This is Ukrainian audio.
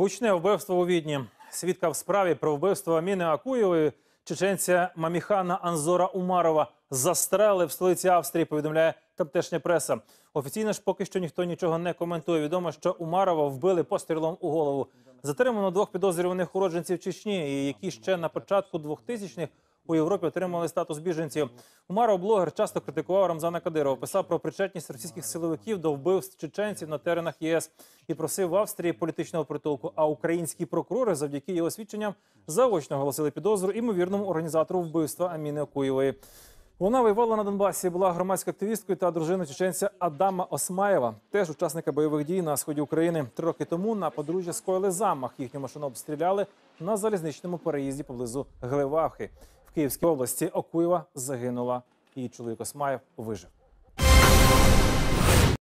Гучне вбивство у відні. Свідка в справі про вбивство Аміни Акуєвої чеченця Маміхана Анзора Умарова застрелив в столиці Австрії. Повідомляє таптешня преса. Офіційно ж поки що ніхто нічого не коментує. Відомо, що Умарова вбили пострілом у голову. Затримано двох підозрюваних уродженців Чечні, які ще на початку 2000-х у Європі отримали статус біженців. Умаро блогер часто критикував Рамзана Кадирова, писав про причетність російських силовиків до вбивств чеченців на теренах ЄС і просив в Австрії політичного притулку. А українські прокурори, завдяки його свідченням, заочно оголосили підозру імовірному організатору вбивства Аміни Окуєвої. Вона воювала на Донбасі, була громадською активісткою та дружиною чеченця Адама Осмаєва, теж учасника бойових дій на сході України. Три роки тому на подружжя скоїли замах. Їхню машину обстріляли на залізничному переїзді поблизу Гливахи в Київській області Окуєва загинула. Її чоловік Осмаєв вижив.